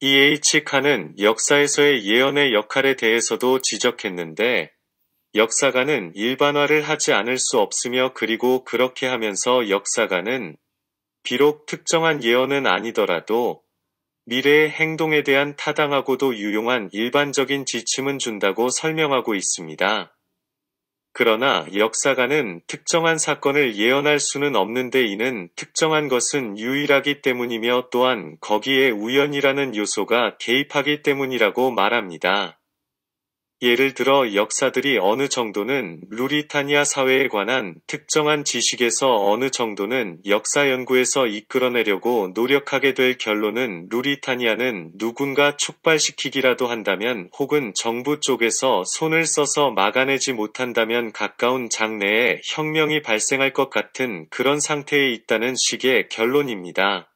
E.H. 칸은 역사에서의 예언의 역할에 대해서도 지적했는데 역사가는 일반화를 하지 않을 수 없으며 그리고 그렇게 하면서 역사가는 비록 특정한 예언은 아니더라도 미래의 행동에 대한 타당하고도 유용한 일반적인 지침은 준다고 설명하고 있습니다. 그러나 역사가는 특정한 사건을 예언할 수는 없는데 이는 특정한 것은 유일하기 때문이며 또한 거기에 우연이라는 요소가 개입하기 때문이라고 말합니다. 예를 들어 역사들이 어느 정도는 루리타니아 사회에 관한 특정한 지식에서 어느 정도는 역사 연구에서 이끌어내려고 노력하게 될 결론은 루리타니아는 누군가 촉발시키기라도 한다면 혹은 정부 쪽에서 손을 써서 막아내지 못한다면 가까운 장래에 혁명이 발생할 것 같은 그런 상태에 있다는 식의 결론입니다.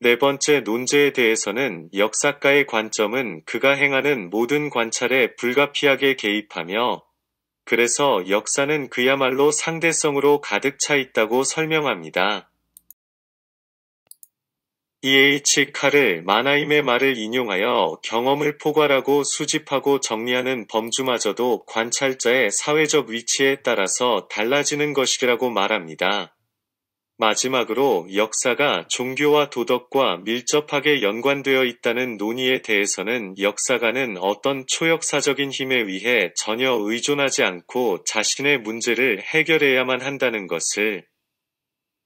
네 번째 논제에 대해서는 역사가의 관점은 그가 행하는 모든 관찰에 불가피하게 개입하며 그래서 역사는 그야말로 상대성으로 가득 차 있다고 설명합니다. E.H. 칼을 마나임의 말을 인용하여 경험을 포괄하고 수집하고 정리하는 범주마저도 관찰자의 사회적 위치에 따라서 달라지는 것이라고 말합니다. 마지막으로 역사가 종교와 도덕과 밀접하게 연관되어 있다는 논의에 대해서는 역사가는 어떤 초역사적인 힘에 의해 전혀 의존하지 않고 자신의 문제를 해결해야만 한다는 것을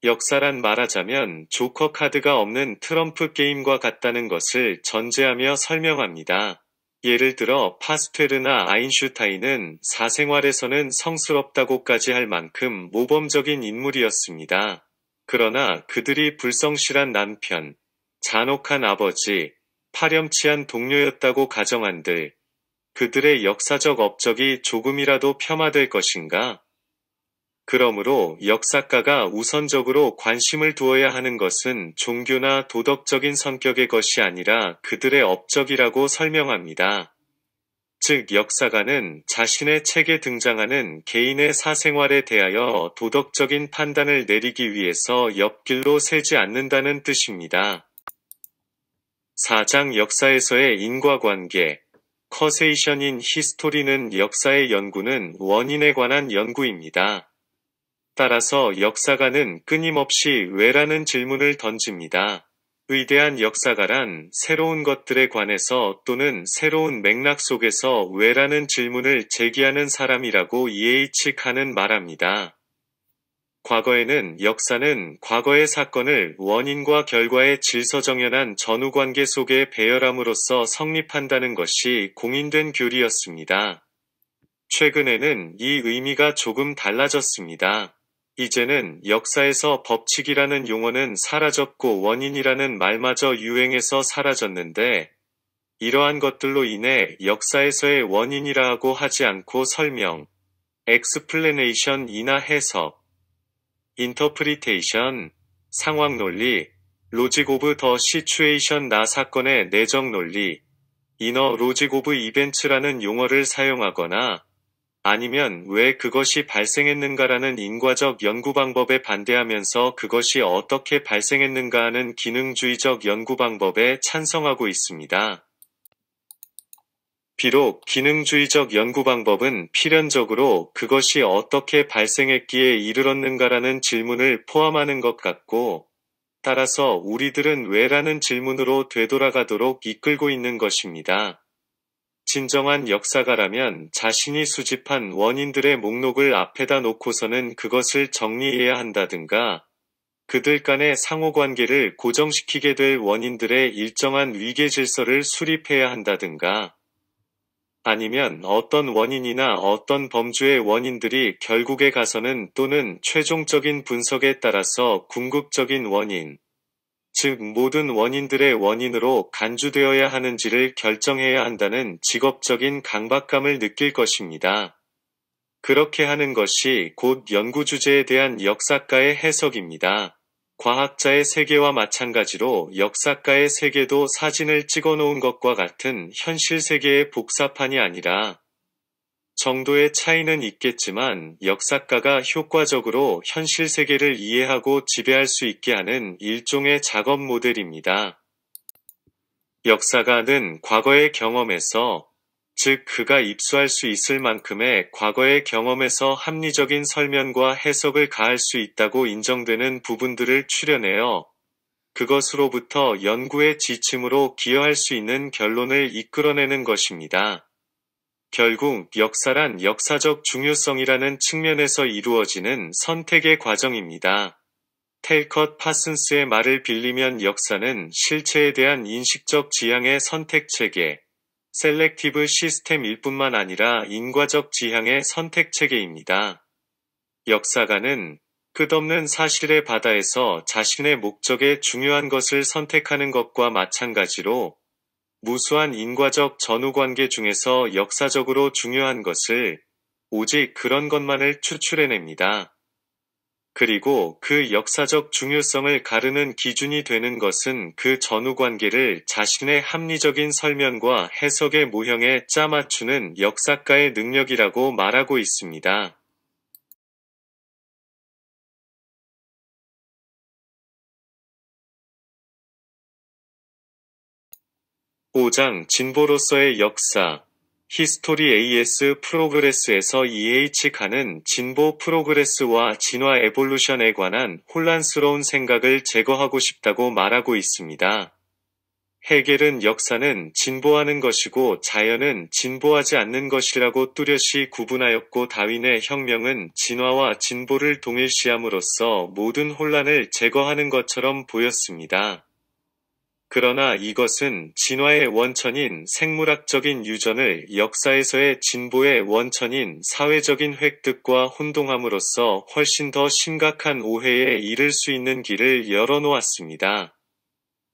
역사란 말하자면 조커 카드가 없는 트럼프 게임과 같다는 것을 전제하며 설명합니다. 예를 들어 파스테르나 아인슈타인은 사생활에서는 성스럽다고까지 할 만큼 모범적인 인물이었습니다. 그러나 그들이 불성실한 남편, 잔혹한 아버지, 파렴치한 동료였다고 가정한들 그들의 역사적 업적이 조금이라도 폄하될 것인가? 그러므로 역사가가 우선적으로 관심을 두어야 하는 것은 종교나 도덕적인 성격의 것이 아니라 그들의 업적이라고 설명합니다. 즉 역사가는 자신의 책에 등장하는 개인의 사생활에 대하여 도덕적인 판단을 내리기 위해서 옆길로 새지 않는다는 뜻입니다. 4장 역사에서의 인과관계 커세이션인 히스토리는 역사의 연구는 원인에 관한 연구입니다. 따라서 역사가는 끊임없이 왜라는 질문을 던집니다. 의대한 역사가란 새로운 것들에 관해서 또는 새로운 맥락 속에서 왜라는 질문을 제기하는 사람이라고 E.H. 칸은 말합니다. 과거에는 역사는 과거의 사건을 원인과 결과의 질서정연한 전후관계 속에 배열함으로써 성립한다는 것이 공인된 교리였습니다. 최근에는 이 의미가 조금 달라졌습니다. 이제는 역사에서 법칙이라는 용어는 사라졌고 원인이라는 말마저 유행해서 사라졌는데, 이러한 것들로 인해 역사에서의 원인이라 고 하지 않고 설명, 엑스플레네이션이나 해석, 인터프리테이션, 상황 논리, 로직 오브 더 시츄에이션 나 사건의 내적 논리, 이너 로직 오브 이벤츠라는 용어를 사용하거나 아니면 왜 그것이 발생했는가라는 인과적 연구 방법에 반대하면서 그것이 어떻게 발생했는가 하는 기능주의적 연구 방법에 찬성하고 있습니다. 비록 기능주의적 연구 방법은 필연적으로 그것이 어떻게 발생했기에 이르렀는가라는 질문을 포함하는 것 같고, 따라서 우리들은 왜라는 질문으로 되돌아가도록 이끌고 있는 것입니다. 진정한 역사가라면 자신이 수집한 원인들의 목록을 앞에다 놓고서는 그것을 정리해야 한다든가 그들 간의 상호관계를 고정시키게 될 원인들의 일정한 위계 질서를 수립해야 한다든가 아니면 어떤 원인이나 어떤 범주의 원인들이 결국에 가서는 또는 최종적인 분석에 따라서 궁극적인 원인, 즉 모든 원인들의 원인으로 간주되어야 하는지를 결정해야 한다는 직업적인 강박감을 느낄 것입니다. 그렇게 하는 것이 곧 연구 주제에 대한 역사가의 해석입니다. 과학자의 세계와 마찬가지로 역사가의 세계도 사진을 찍어 놓은 것과 같은 현실 세계의 복사판이 아니라 정도의 차이는 있겠지만 역사가가 효과적으로 현실 세계를 이해하고 지배할 수 있게 하는 일종의 작업 모델입니다. 역사가는 과거의 경험에서 즉 그가 입수할 수 있을 만큼의 과거의 경험에서 합리적인 설명과 해석을 가할 수 있다고 인정되는 부분들을 출려해요 그것으로부터 연구의 지침으로 기여할 수 있는 결론을 이끌어내는 것입니다. 결국 역사란 역사적 중요성이라는 측면에서 이루어지는 선택의 과정입니다. 텔컷 파슨스의 말을 빌리면 역사는 실체에 대한 인식적 지향의 선택 체계, 셀렉티브 시스템일 뿐만 아니라 인과적 지향의 선택 체계입니다. 역사가는 끝없는 사실의 바다에서 자신의 목적에 중요한 것을 선택하는 것과 마찬가지로 무수한 인과적 전후관계 중에서 역사적으로 중요한 것을 오직 그런 것만을 추출해냅니다. 그리고 그 역사적 중요성을 가르는 기준이 되는 것은 그 전후관계를 자신의 합리적인 설명과 해석의 모형에 짜맞추는 역사가의 능력이라고 말하고 있습니다. 5장 진보로서의 역사 히스토리 AS 프로그레스에서 EH 가는 진보 프로그레스와 진화 에볼루션에 관한 혼란스러운 생각을 제거하고 싶다고 말하고 있습니다. 해겔은 역사는 진보하는 것이고 자연은 진보하지 않는 것이라고 뚜렷이 구분하였고 다윈의 혁명은 진화와 진보를 동일시함으로써 모든 혼란을 제거하는 것처럼 보였습니다. 그러나 이것은 진화의 원천인 생물학적인 유전을 역사에서의 진보의 원천인 사회적인 획득과 혼동함으로써 훨씬 더 심각한 오해에 이를 수 있는 길을 열어놓았습니다.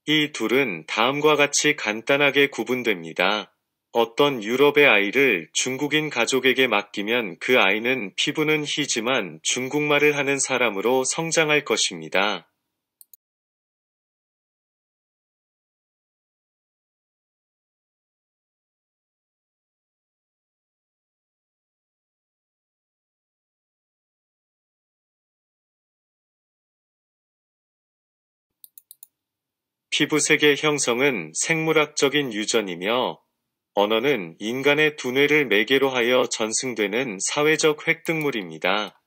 이 둘은 다음과 같이 간단하게 구분됩니다. 어떤 유럽의 아이를 중국인 가족에게 맡기면 그 아이는 피부는 희지만 중국말을 하는 사람으로 성장할 것입니다. 피부색의 형성은 생물학적인 유전이며 언어는 인간의 두뇌를 매개로 하여 전승되는 사회적 획득물입니다.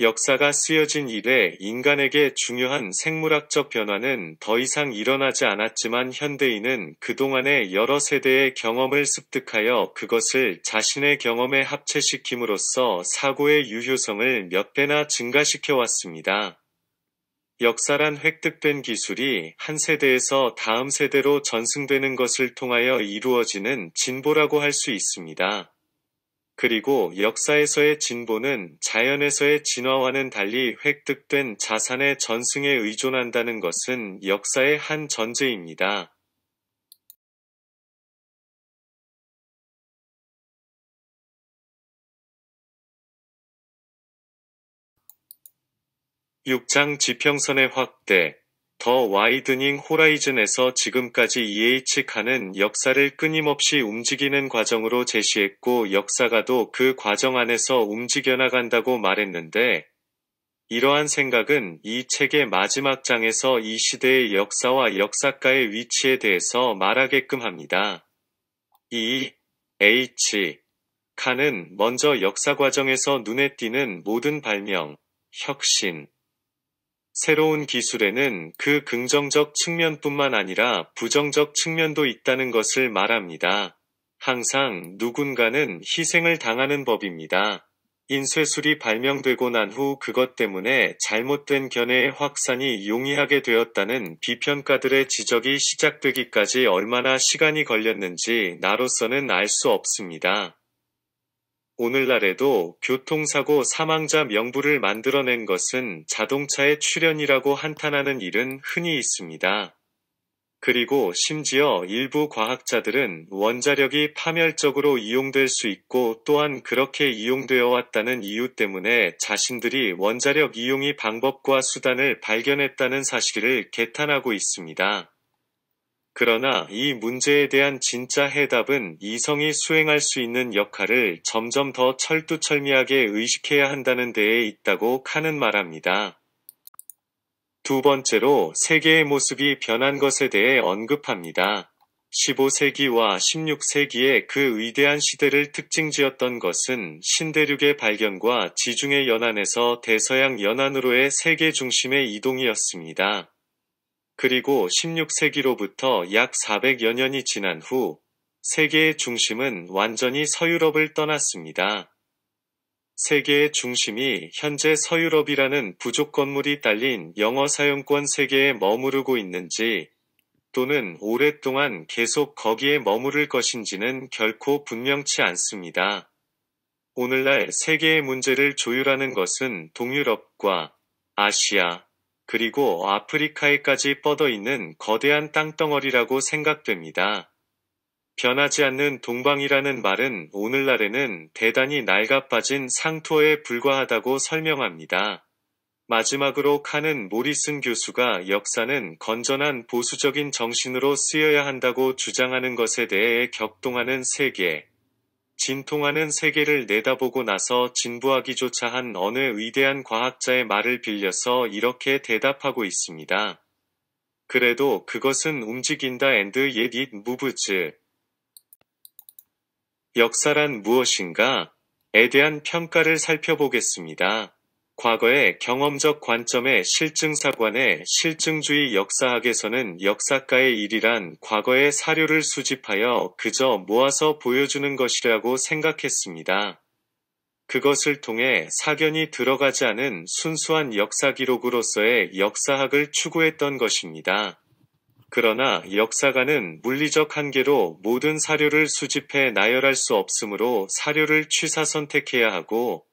역사가 쓰여진 이래 인간에게 중요한 생물학적 변화는 더 이상 일어나지 않았지만 현대인은 그동안의 여러 세대의 경험을 습득하여 그것을 자신의 경험에 합체시킴으로써 사고의 유효성을 몇 배나 증가시켜왔습니다. 역사란 획득된 기술이 한 세대에서 다음 세대로 전승되는 것을 통하여 이루어지는 진보라고 할 수 있습니다. 그리고 역사에서의 진보는 자연에서의 진화와는 달리 획득된 자산의 전승에 의존한다는 것은 역사의 한 전제입니다. 6장 지평선의 확대, 더 와이드닝 호라이즌에서 지금까지 EH 칸은 역사를 끊임없이 움직이는 과정으로 제시했고 역사가도 그 과정 안에서 움직여나간다고 말했는데, 이러한 생각은 이 책의 마지막 장에서 이 시대의 역사와 역사가의 위치에 대해서 말하게끔 합니다. E. H. 칸은 먼저 역사 과정에서 눈에 띄는 모든 발명, 혁신, 새로운 기술에는 그 긍정적 측면뿐만 아니라 부정적 측면도 있다는 것을 말합니다. 항상 누군가는 희생을 당하는 법입니다. 인쇄술이 발명되고 난 후 그것 때문에 잘못된 견해의 확산이 용이하게 되었다는 비평가들의 지적이 시작되기까지 얼마나 시간이 걸렸는지 나로서는 알 수 없습니다. 오늘날에도 교통사고 사망자 명부를 만들어낸 것은 자동차의 출현이라고 한탄하는 일은 흔히 있습니다. 그리고 심지어 일부 과학자들은 원자력이 파멸적으로 이용될 수 있고 또한 그렇게 이용되어 왔다는 이유 때문에 자신들이 원자력 이용이 방법과 수단을 발견했다는 사실을 개탄하고 있습니다. 그러나 이 문제에 대한 진짜 해답은 이성이 수행할 수 있는 역할을 점점 더 철두철미하게 의식해야 한다는 데에 있다고 칸은 말합니다. 두 번째로 세계의 모습이 변한 것에 대해 언급합니다. 15세기와 16세기의 그 위대한 시대를 특징지었던 것은 신대륙의 발견과 지중해 연안에서 대서양 연안으로의 세계 중심의 이동이었습니다. 그리고 16세기로부터 약 400여 년이 지난 후 세계의 중심은 완전히 서유럽을 떠났습니다. 세계의 중심이 현재 서유럽이라는 부족 건물이 딸린 영어 사용권 세계에 머무르고 있는지 또는 오랫동안 계속 거기에 머무를 것인지는 결코 분명치 않습니다. 오늘날 세계의 문제를 조율하는 것은 동유럽과 아시아, 그리고 아프리카에까지 뻗어 있는 거대한 땅덩어리라고 생각됩니다. 변하지 않는 동방이라는 말은 오늘날에는 대단히 낡아 빠진 상토에 불과하다고 설명합니다. 마지막으로 칸은 모리슨 교수가 역사는 건전한 보수적인 정신으로 쓰여야 한다고 주장하는 것에 대해 격동하는 세계, 진통하는 세계를 내다보고 나서 진부하기조차 한 어느 위대한 과학자의 말을 빌려서 이렇게 대답하고 있습니다. 그래도 그것은 움직인다 앤드 옛잇 무브즈. 역사란 무엇인가? 에 대한 평가를 살펴보겠습니다. 과거의 경험적 관점의 실증사관의 실증주의 역사학에서는 역사가의 일이란 과거의 사료를 수집하여 그저 모아서 보여주는 것이라고 생각했습니다. 그것을 통해 사견이 들어가지 않은 순수한 역사 기록으로서의 역사학을 추구했던 것입니다. 그러나 역사가는 물리적 한계로 모든 사료를 수집해 나열할 수 없으므로 사료를 취사 선택해야 하고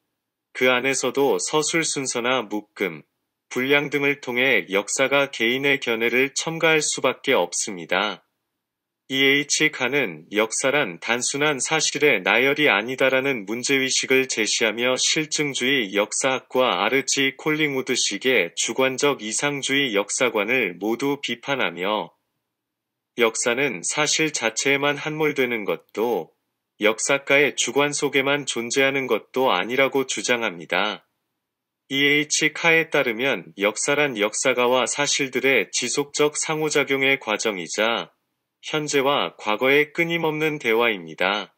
그 안에서도 서술 순서나 묶음, 분량 등을 통해 역사가 개인의 견해를 첨가할 수밖에 없습니다. E.H. 칸은 역사란 단순한 사실의 나열이 아니다라는 문제의식을 제시하며 실증주의 역사학과 아르치 콜링우드식의 주관적 이상주의 역사관을 모두 비판하며 역사는 사실 자체에만 한몰되는 것도 역사가의 주관 속에만 존재하는 것도 아니라고 주장합니다. E.H. 카에 따르면 역사란 역사가와 사실들의 지속적 상호작용의 과정이자 현재와 과거의 끊임없는 대화입니다.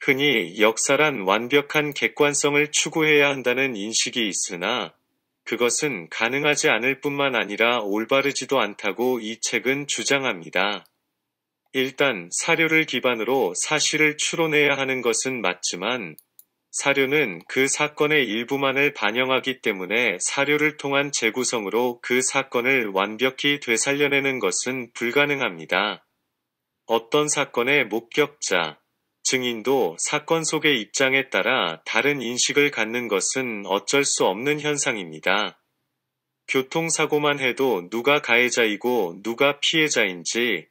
흔히 역사란 완벽한 객관성을 추구해야 한다는 인식이 있으나 그것은 가능하지 않을 뿐만 아니라 올바르지도 않다고 이 책은 주장합니다. 일단 사료를 기반으로 사실을 추론해야 하는 것은 맞지만 사료는 그 사건의 일부만을 반영하기 때문에 사료를 통한 재구성으로 그 사건을 완벽히 되살려내는 것은 불가능합니다. 어떤 사건의 목격자, 증인도 사건 속의 입장에 따라 다른 인식을 갖는 것은 어쩔 수 없는 현상입니다. 교통사고만 해도 누가 가해자이고 누가 피해자인지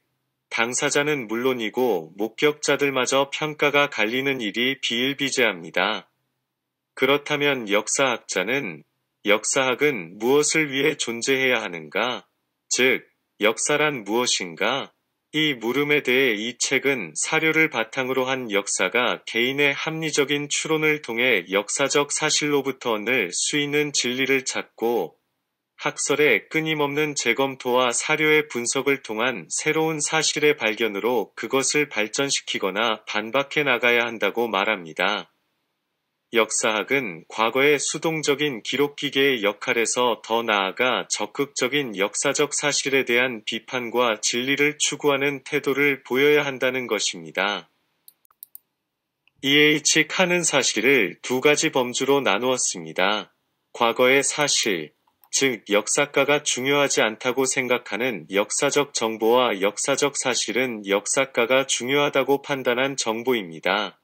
당사자는 물론이고 목격자들마저 평가가 갈리는 일이 비일비재합니다. 그렇다면 역사학자는 역사학은 무엇을 위해 존재해야 하는가? 즉, 역사란 무엇인가? 이 물음에 대해 이 책은 사료를 바탕으로 한 역사가 개인의 합리적인 추론을 통해 역사적 사실로부터 얻을 수 있는 진리를 찾고 학설의 끊임없는 재검토와 사료의 분석을 통한 새로운 사실의 발견으로 그것을 발전시키거나 반박해 나가야 한다고 말합니다. 역사학은 과거의 수동적인 기록기계의 역할에서 더 나아가 적극적인 역사적 사실에 대한 비판과 진리를 추구하는 태도를 보여야 한다는 것입니다. E.H. 카는 사실을 두 가지 범주로 나누었습니다. 과거의 사실, 즉 역사가가 중요하지 않다고 생각하는 역사적 정보와 역사적 사실은 역사가가 중요하다고 판단한 정보입니다.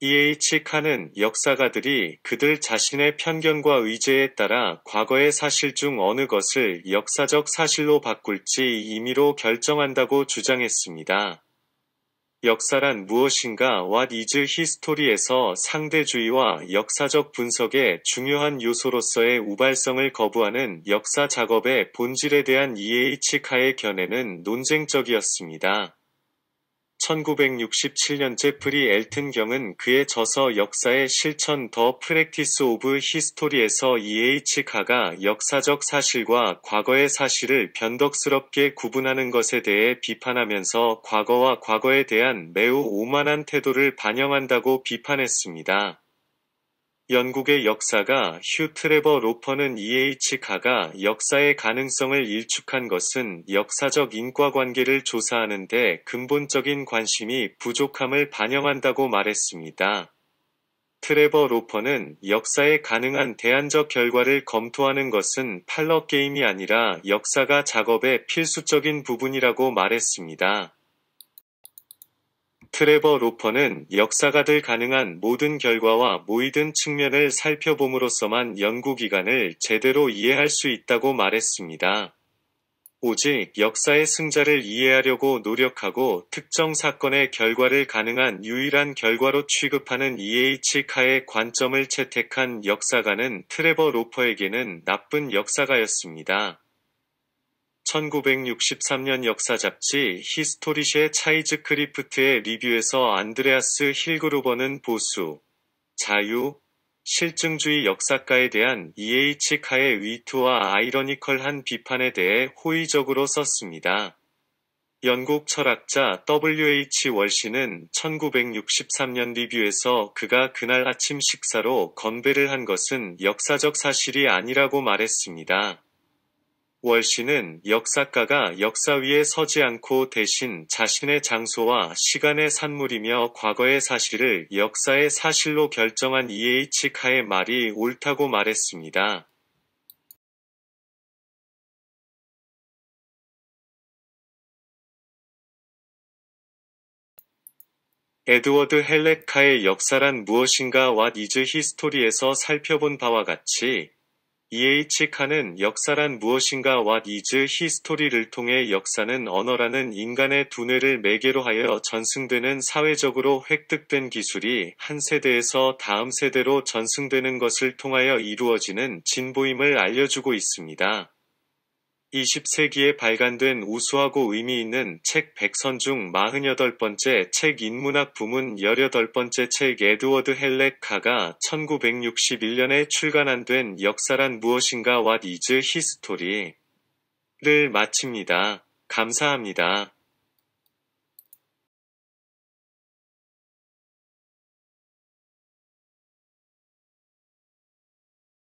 E.H. 칸은 역사가들이 그들 자신의 편견과 의제에 따라 과거의 사실 중 어느 것을 역사적 사실로 바꿀지 임의로 결정한다고 주장했습니다. 역사란 무엇인가 What is history에서 상대주의와 역사적 분석의 중요한 요소로서의 우발성을 거부하는 역사 작업의 본질에 대한 EH카의 견해는 논쟁적이었습니다. 1967년째 프리 엘튼 경은 그의 저서 역사의 실천 더 프랙티스 오브 히스토리에서 E.H. 카가 역사적 사실과 과거의 사실을 변덕스럽게 구분하는 것에 대해 비판하면서 과거와 과거에 대한 매우 오만한 태도를 반영한다고 비판했습니다. 영국의 역사가 휴 트레버 로퍼는 E.H. 가가 역사의 가능성을 일축한 것은 역사적 인과관계를 조사하는 데 근본적인 관심이 부족함을 반영한다고 말했습니다. 트레버 로퍼는 역사에 가능한 대안적 결과를 검토하는 것은 팔러 게임이 아니라 역사가 작업의 필수적인 부분이라고 말했습니다. 트레버 로퍼는 역사가들 가능한 모든 결과와 모이든 측면을 살펴봄으로써만 연구 기간을 제대로 이해할 수 있다고 말했습니다. 오직 역사의 승자를 이해하려고 노력하고 특정 사건의 결과를 가능한 유일한 결과로 취급하는 EH 카의 관점을 채택한 역사가는 트레버 로퍼에게는 나쁜 역사가였습니다. 1963년 역사 잡지 히스토리쉐 차이즈 크리프트의 리뷰에서 안드레아스 힐그루버는 보수, 자유, 실증주의 역사가에 대한 E.H. 카의 위트와 아이러니컬한 비판에 대해 호의적으로 썼습니다. 영국 철학자 W.H. 월시는 1963년 리뷰에서 그가 그날 아침 식사로 건배를 한 것은 역사적 사실이 아니라고 말했습니다. 월시는 역사가가 역사 위에 서지 않고 대신 자신의 장소와 시간의 산물이며 과거의 사실을 역사의 사실로 결정한 E.H. 카의 말이 옳다고 말했습니다. 에드워드 헬렉카의 역사란 무엇인가 왓 이즈 히스토리에서 살펴본 바와 같이 이에 칙하는 역사란 무엇인가 What is history를 통해 역사는 언어라는 인간의 두뇌를 매개로 하여 전승되는 사회적으로 획득된 기술이 한 세대에서 다음 세대로 전승되는 것을 통하여 이루어지는 진보임을 알려주고 있습니다. 2 0 세기에 발간된 우수하고 의미 있는 책백선중4 8 번째 책 인문학 부문 1 8 번째 책 에드워드 헬렉 카가 1 9 6 1 년에 출간한 된 역사란 무엇인가 What is History? 를 마칩니다. 감사합니다.